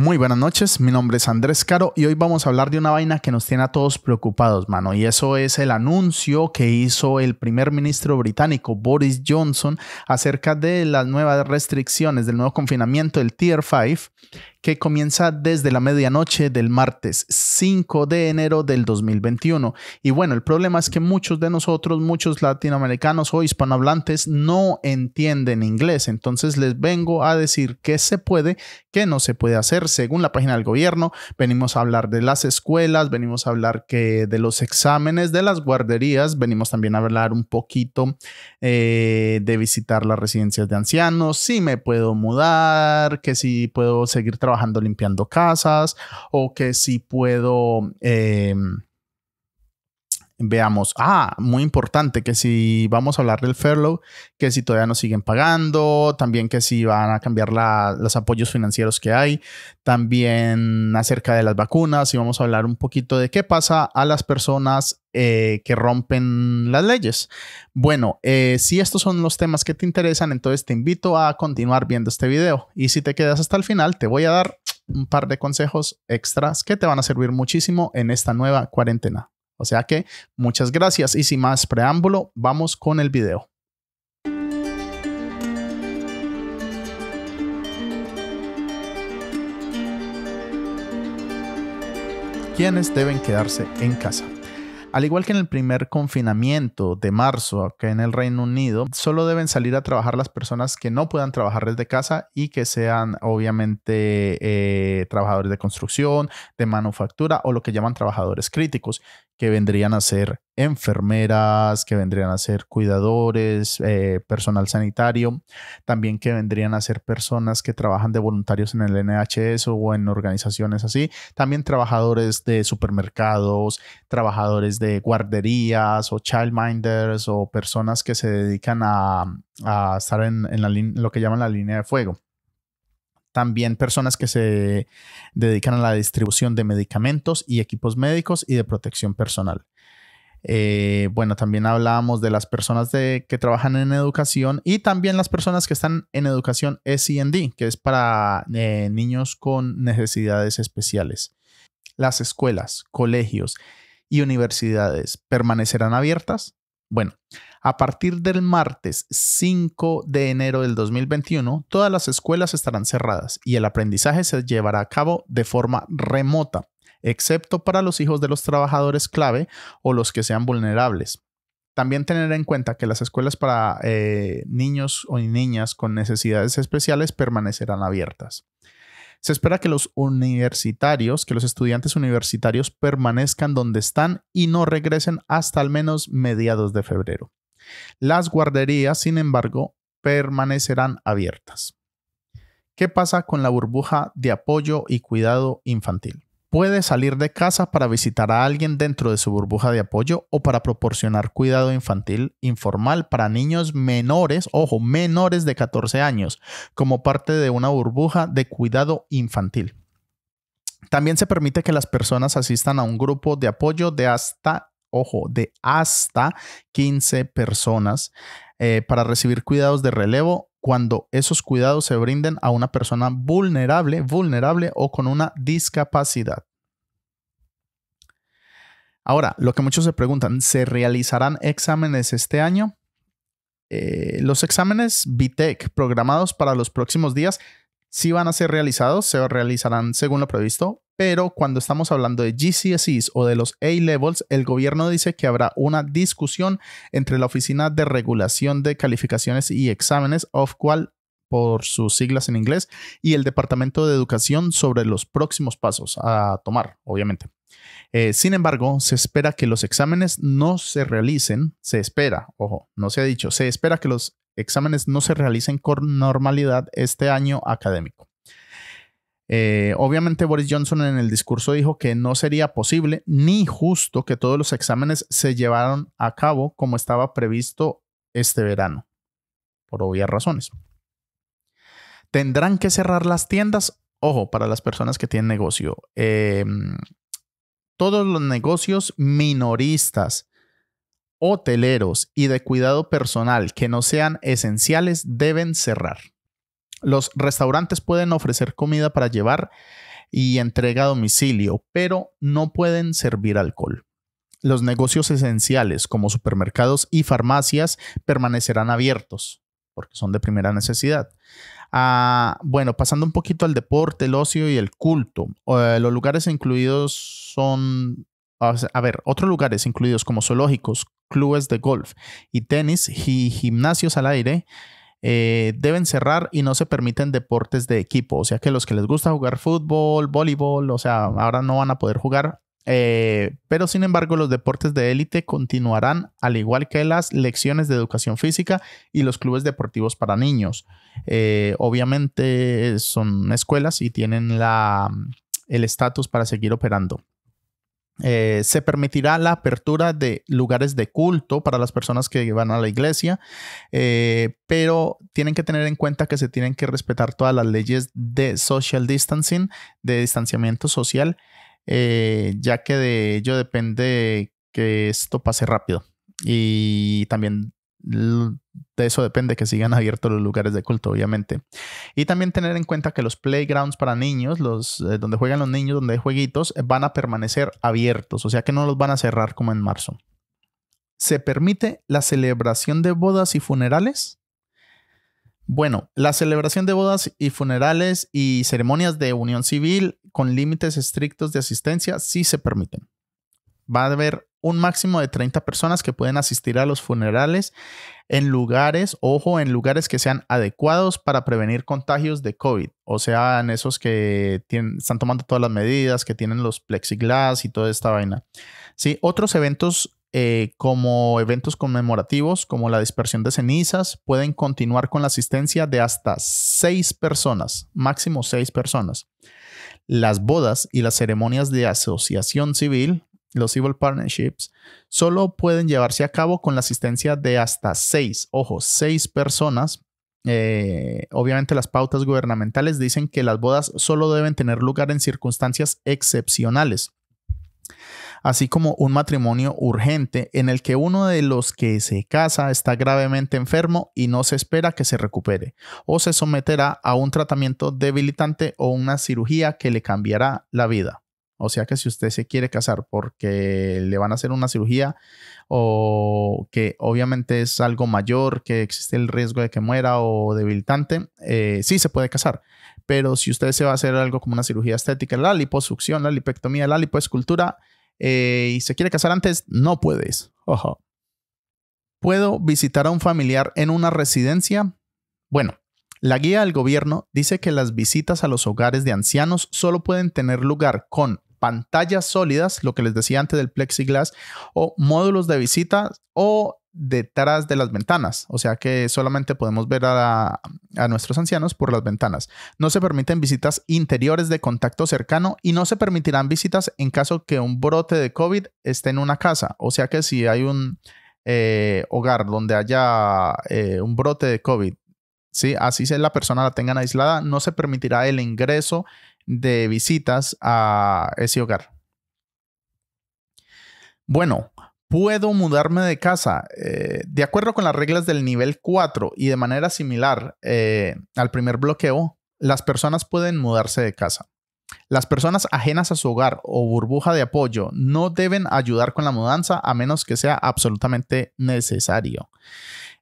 Muy buenas noches, mi nombre es Andrés Caro y hoy vamos a hablar de una vaina que nos tiene a todos preocupados, mano, y eso es el anuncio que hizo el primer ministro británico Boris Johnson acerca de las nuevas restricciones, del nuevo confinamiento del Tier 5, que comienza desde la medianoche del martes 5 de enero del 2021. Y bueno, el problema es que muchos de nosotros, muchos latinoamericanos o hispanohablantes no entienden inglés. Entonces les vengo a decir qué se puede, qué no se puede hacer según la página del gobierno. Venimos a hablar de las escuelas, venimos a hablar que de los exámenes, de las guarderías, venimos también a hablar un poquito eh, de visitar las residencias de ancianos, si me puedo mudar, que si puedo seguir trabajando trabajando limpiando casas o que si puedo... Eh, veamos, ah, muy importante que si vamos a hablar del furlough, que si todavía nos siguen pagando, también que si van a cambiar los apoyos financieros que hay, también acerca de las vacunas y vamos a hablar un poquito de qué pasa a las personas eh, que rompen las leyes. Bueno, eh, si estos son los temas que te interesan, entonces te invito a continuar viendo este video y si te quedas hasta el final, te voy a dar un par de consejos extras que te van a servir muchísimo en esta nueva cuarentena. O sea que muchas gracias y sin más preámbulo, vamos con el video. ¿Quiénes deben quedarse en casa? Al igual que en el primer confinamiento de marzo acá en el Reino Unido, solo deben salir a trabajar las personas que no puedan trabajar desde casa y que sean obviamente eh, trabajadores de construcción, de manufactura o lo que llaman trabajadores críticos que vendrían a ser enfermeras, que vendrían a ser cuidadores, eh, personal sanitario, también que vendrían a ser personas que trabajan de voluntarios en el NHS o en organizaciones así, también trabajadores de supermercados, trabajadores de guarderías o childminders o personas que se dedican a, estar en, lo que llaman la línea de fuego también personas que se dedican a la distribución de medicamentos y equipos médicos y de protección personal. Eh, bueno, también hablábamos de las personas que trabajan en educación y también las personas que están en educación D que es para eh, niños con necesidades especiales. Las escuelas, colegios y universidades permanecerán abiertas bueno, a partir del martes 5 de enero del 2021, todas las escuelas estarán cerradas y el aprendizaje se llevará a cabo de forma remota, excepto para los hijos de los trabajadores clave o los que sean vulnerables. También tener en cuenta que las escuelas para eh, niños o niñas con necesidades especiales permanecerán abiertas. Se espera que los universitarios, que los estudiantes universitarios permanezcan donde están y no regresen hasta al menos mediados de febrero. Las guarderías, sin embargo, permanecerán abiertas. ¿Qué pasa con la burbuja de apoyo y cuidado infantil? puede salir de casa para visitar a alguien dentro de su burbuja de apoyo o para proporcionar cuidado infantil informal para niños menores, ojo, menores de 14 años, como parte de una burbuja de cuidado infantil. También se permite que las personas asistan a un grupo de apoyo de hasta, ojo, de hasta 15 personas eh, para recibir cuidados de relevo cuando esos cuidados se brinden a una persona vulnerable, vulnerable o con una discapacidad. Ahora, lo que muchos se preguntan, ¿se realizarán exámenes este año? Eh, los exámenes Vitec programados para los próximos días sí van a ser realizados, se realizarán según lo previsto pero cuando estamos hablando de GCSEs o de los A-Levels, el gobierno dice que habrá una discusión entre la Oficina de Regulación de Calificaciones y Exámenes, of cual por sus siglas en inglés, y el Departamento de Educación sobre los próximos pasos a tomar, obviamente. Eh, sin embargo, se espera que los exámenes no se realicen, se espera, ojo, no se ha dicho, se espera que los exámenes no se realicen con normalidad este año académico. Eh, obviamente Boris Johnson en el discurso dijo que no sería posible ni justo que todos los exámenes se llevaran a cabo como estaba previsto este verano, por obvias razones. Tendrán que cerrar las tiendas, ojo, para las personas que tienen negocio. Em, todos los negocios minoristas, hoteleros y de cuidado personal que no sean esenciales deben cerrar. Los restaurantes pueden ofrecer comida para llevar y entrega a domicilio, pero no pueden servir alcohol. Los negocios esenciales como supermercados y farmacias permanecerán abiertos porque son de primera necesidad. Ah, bueno, pasando un poquito al deporte, el ocio y el culto. Eh, los lugares incluidos son, a ver, otros lugares incluidos como zoológicos, clubes de golf y tenis y gimnasios al aire eh, deben cerrar y no se permiten deportes de equipo. O sea que los que les gusta jugar fútbol, voleibol, o sea, ahora no van a poder jugar. Eh, pero sin embargo, los deportes de élite continuarán, al igual que las lecciones de educación física y los clubes deportivos para niños. Eh, obviamente son escuelas y tienen el estatus para seguir operando. Eh, se permitirá la apertura de lugares de culto para las personas que van a la iglesia, eh, pero tienen que tener en cuenta que se tienen que respetar todas las leyes de social distancing, de distanciamiento social, eh, ya que de ello depende que esto pase rápido. Y también de eso depende que sigan abiertos los lugares de culto, obviamente. Y también tener en cuenta que los playgrounds para niños, los eh, donde juegan los niños, donde hay jueguitos, eh, van a permanecer abiertos, o sea que no los van a cerrar como en marzo. ¿Se permite la celebración de bodas y funerales? Bueno, la celebración de bodas y funerales y ceremonias de unión civil con límites estrictos de asistencia sí se permiten. Va a haber un máximo de 30 personas que pueden asistir a los funerales en lugares, ojo, en lugares que sean adecuados para prevenir contagios de COVID. O sea, en esos que están tomando todas las medidas, que tienen los plexiglass y toda esta vaina. Sí, otros eventos eh, como eventos conmemorativos, como la dispersión de cenizas, pueden continuar con la asistencia de hasta seis personas, máximo seis personas. Las bodas y las ceremonias de asociación civil, los Civil Partnerships, solo pueden llevarse a cabo con la asistencia de hasta seis, ojo, seis personas. Eh, obviamente las pautas gubernamentales dicen que las bodas solo deben tener lugar en circunstancias excepcionales, así como un matrimonio urgente en el que uno de los que se casa está gravemente enfermo y no se espera que se recupere, o se someterá a un tratamiento debilitante o una cirugía que le cambiará la vida. O sea que si usted se quiere casar porque le van a hacer una cirugía o que obviamente es algo mayor, que existe el riesgo de que muera o debilitante, eh, sí se puede casar. Pero si usted se va a hacer algo como una cirugía estética, la liposucción, la lipectomía, la lipoescultura eh, y se quiere casar antes, no puedes. Ojo. ¿Puedo visitar a un familiar en una residencia? Bueno, la guía del gobierno dice que las visitas a los hogares de ancianos solo pueden tener lugar con pantallas sólidas, lo que les decía antes del plexiglas, o módulos de visita o detrás de las ventanas, o sea que solamente podemos ver a, nuestros ancianos por las ventanas. No se permiten visitas interiores de contacto cercano y no se permitirán visitas en caso que un brote de COVID esté en una casa, o sea que si hay un eh, hogar donde haya eh, un brote de COVID, ¿sí? así sea la persona la tengan aislada, no se permitirá el ingreso de visitas a ese hogar. Bueno, puedo mudarme de casa. Eh, de acuerdo con las reglas del nivel 4 y de manera similar eh, al primer bloqueo, las personas pueden mudarse de casa. Las personas ajenas a su hogar o burbuja de apoyo no deben ayudar con la mudanza a menos que sea absolutamente necesario.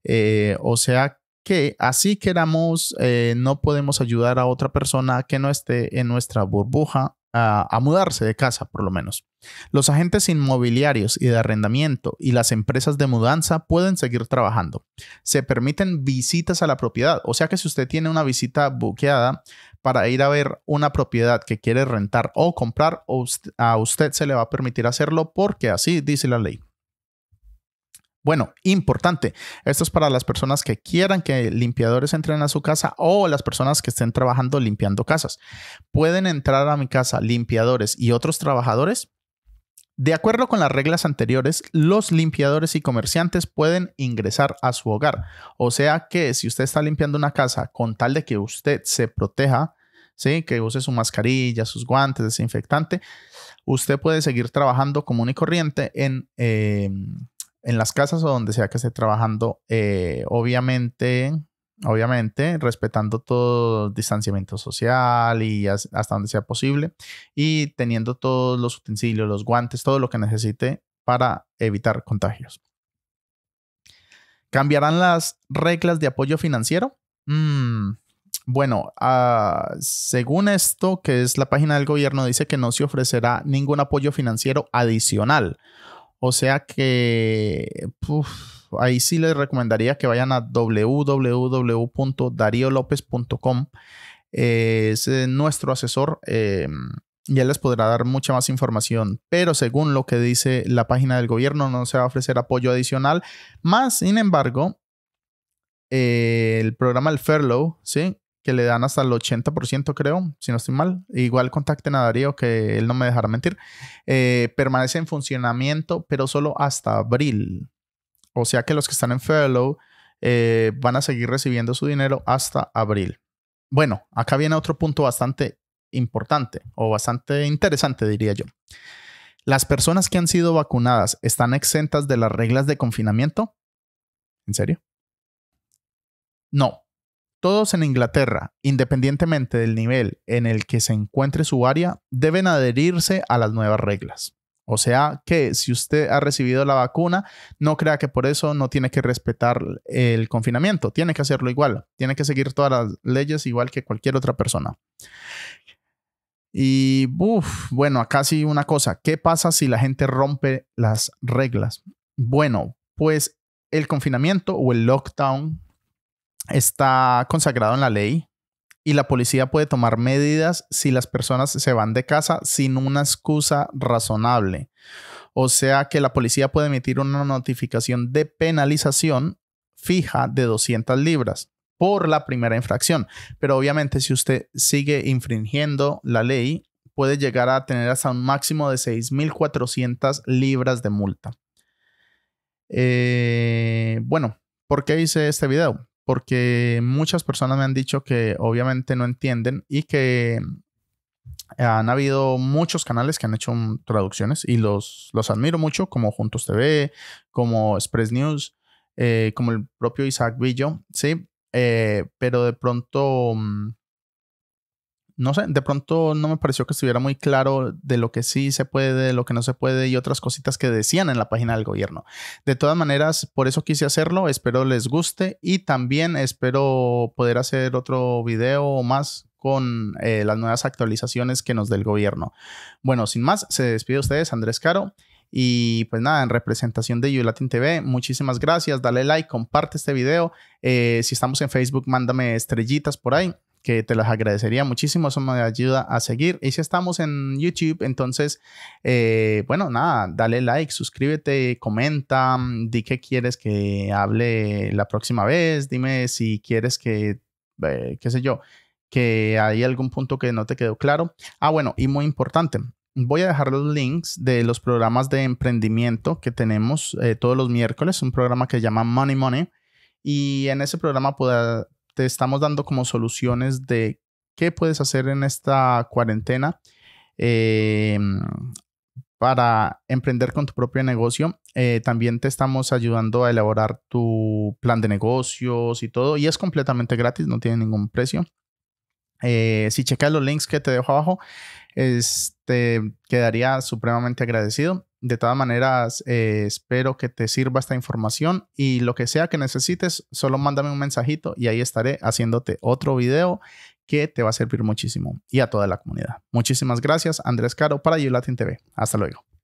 Eh, o sea que así queramos, eh, no podemos ayudar a otra persona que no esté en nuestra burbuja a, a, mudarse de casa, por lo menos. Los agentes inmobiliarios y de arrendamiento y las empresas de mudanza pueden seguir trabajando. Se permiten visitas a la propiedad, o sea que si usted tiene una visita buqueada para ir a ver una propiedad que quiere rentar o comprar, a usted se le va a permitir hacerlo porque así dice la ley. Bueno, importante, esto es para las personas que quieran que limpiadores entren a su casa o las personas que estén trabajando limpiando casas. Pueden entrar a mi casa limpiadores y otros trabajadores. De acuerdo con las reglas anteriores, los limpiadores y comerciantes pueden ingresar a su hogar. O sea que si usted está limpiando una casa con tal de que usted se proteja, ¿sí? que use su mascarilla, sus guantes, desinfectante, usted puede seguir trabajando común y corriente en... Em, en las casas o donde sea que esté trabajando, eh, obviamente, obviamente, respetando todo distanciamiento social y hasta donde sea posible y teniendo todos los utensilios, los guantes, todo lo que necesite para evitar contagios. ¿Cambiarán las reglas de apoyo financiero? Mm, bueno, ah, según esto, que es la página del gobierno, dice que no se ofrecerá ningún apoyo financiero adicional o sea que ahí sí les recomendaría que vayan a www.dariolopez.com. Eh, es eh, nuestro asesor. Eh, ya les podrá dar mucha más información, pero según lo que dice la página del gobierno, no se va a ofrecer apoyo adicional. Más, sin embargo, eh, el programa El Furlough, ¿sí? que le dan hasta el 80%, creo, si no estoy mal. Igual contacten a Darío, que él no me dejará mentir. Eh, permanece en funcionamiento, pero solo hasta abril. O sea que los que están en furlough eh, van a seguir recibiendo su dinero hasta abril. Bueno, acá viene otro punto bastante importante o bastante interesante, diría yo. ¿Las personas que han sido vacunadas están exentas de las reglas de confinamiento? ¿En serio? No, todos en Inglaterra, independientemente del nivel en el que se encuentre su área, deben adherirse a las nuevas reglas. O sea que si usted ha recibido la vacuna, no crea que por eso no tiene que respetar el confinamiento, tiene que hacerlo igual, tiene que seguir todas las leyes igual que cualquier otra persona. Y bueno, acá sí una cosa, ¿qué pasa si la gente rompe las reglas? Bueno, pues el confinamiento o el lockdown está consagrado en la ley y la policía puede tomar medidas si las personas se van de casa sin una excusa razonable. O sea que la policía puede emitir una notificación de penalización fija de 200 libras por la primera infracción. Pero obviamente si usted sigue infringiendo la ley, puede llegar a tener hasta un máximo de 6.400 libras de multa. Eh, bueno, ¿por qué hice este video? porque muchas personas me han dicho que obviamente no entienden y que mm, han habido muchos canales que han hecho mm, traducciones y los, los admiro mucho, como Juntos TV, como Express News, eh, como el propio Isaac Villo, ¿sí? Eh, pero de pronto mm, no sé, de pronto no me pareció que estuviera muy claro de lo que sí se puede, de lo que no se puede y otras cositas que decían en la página del gobierno. De todas maneras, por eso quise hacerlo, espero les guste y también espero poder hacer otro video más con eh, las nuevas actualizaciones que nos dé el gobierno. Bueno, sin más, se despide ustedes, Andrés Caro. Y pues nada, en representación de Yulatin TV, muchísimas gracias. Dale like, comparte este video. Eh, si estamos en Facebook, mándame estrellitas por ahí que te las agradecería muchísimo, eso me ayuda a seguir. Y si estamos en YouTube, entonces, eh, bueno, nada, dale like, suscríbete, comenta, di qué quieres que hable la próxima vez, dime si quieres que, eh, qué sé yo, que hay algún punto que no te quedó claro. Ah, bueno, y muy importante, voy a dejar los links de los programas de emprendimiento que tenemos eh, todos los miércoles, un programa que se llama Money Money. Y en ese programa puedes te estamos dando como soluciones de qué puedes hacer en esta cuarentena eh, para emprender con tu propio negocio. Eh, también te estamos ayudando a elaborar tu plan de negocios y todo. Y es completamente gratis, no tiene ningún precio. Eh, si checas los links que te dejo abajo, este, quedaría supremamente agradecido. De todas maneras, eh, espero que te sirva esta información y lo que sea que necesites, solo mándame un mensajito y ahí estaré haciéndote otro video que te va a servir muchísimo y a toda la comunidad. Muchísimas gracias, Andrés Caro, para Yulatin TV. Hasta luego.